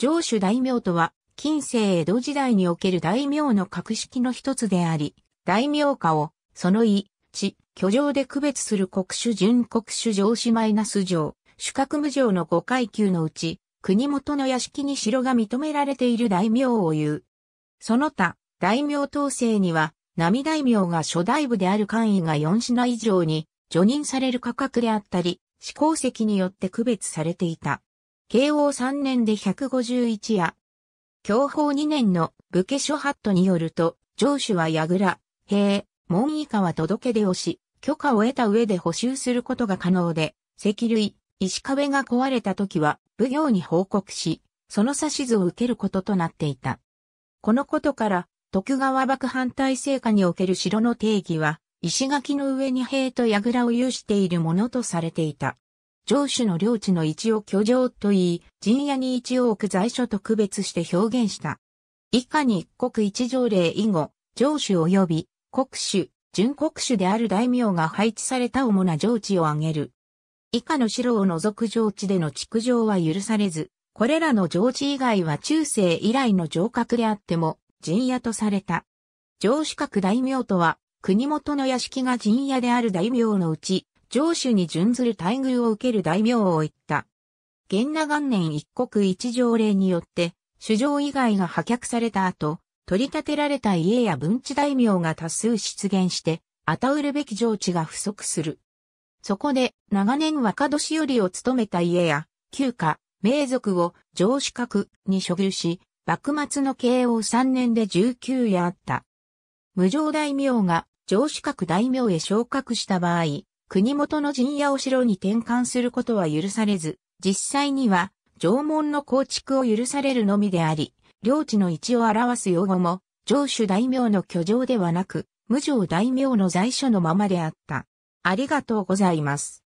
上主大名とは、近世江戸時代における大名の格式の一つであり、大名家を、その位、地、居城で区別する国主準国主上司マイナス城、主格無城の5階級のうち、国元の屋敷に城が認められている大名を言う。その他、大名統制には、並大名が初代部である官位が4品以上に、除任される価格であったり、思考席によって区別されていた。慶応3年で151夜。享保2年の武家諸法度によると、上主は櫓、兵、門以下は届け出をし、許可を得た上で補修することが可能で、石類、石壁が壊れた時は、武行に報告し、その指図を受けることとなっていた。このことから、徳川幕藩体制下における城の定義は、石垣の上に兵と櫓を有しているものとされていた。上主の領地の一を居城と言い、陣屋に一を置く在所と区別して表現した。以下に国一条例以後、上主及び国主、準国主である大名が配置された主な上地を挙げる。以下の城を除く上地での築城は許されず、これらの上地以外は中世以来の城郭であっても、陣屋とされた。城主閣大名とは、国元の屋敷が陣屋である大名のうち、上主に準ずる待遇を受ける大名を言った。元那元年一国一条令によって、主上以外が破却された後、取り立てられた家や文治大名が多数出現して、与うるべき上地が不足する。そこで、長年若年寄りを務めた家や、旧家、名族を上主格に処遇し、幕末の慶応三年で19夜あった。無常大名が上主格大名へ昇格した場合、国元の陣屋を城に転換することは許されず、実際には、城門の構築を許されるのみであり、領地の位置を表す用語も、城主大名の居城ではなく、無常大名の在所のままであった。ありがとうございます。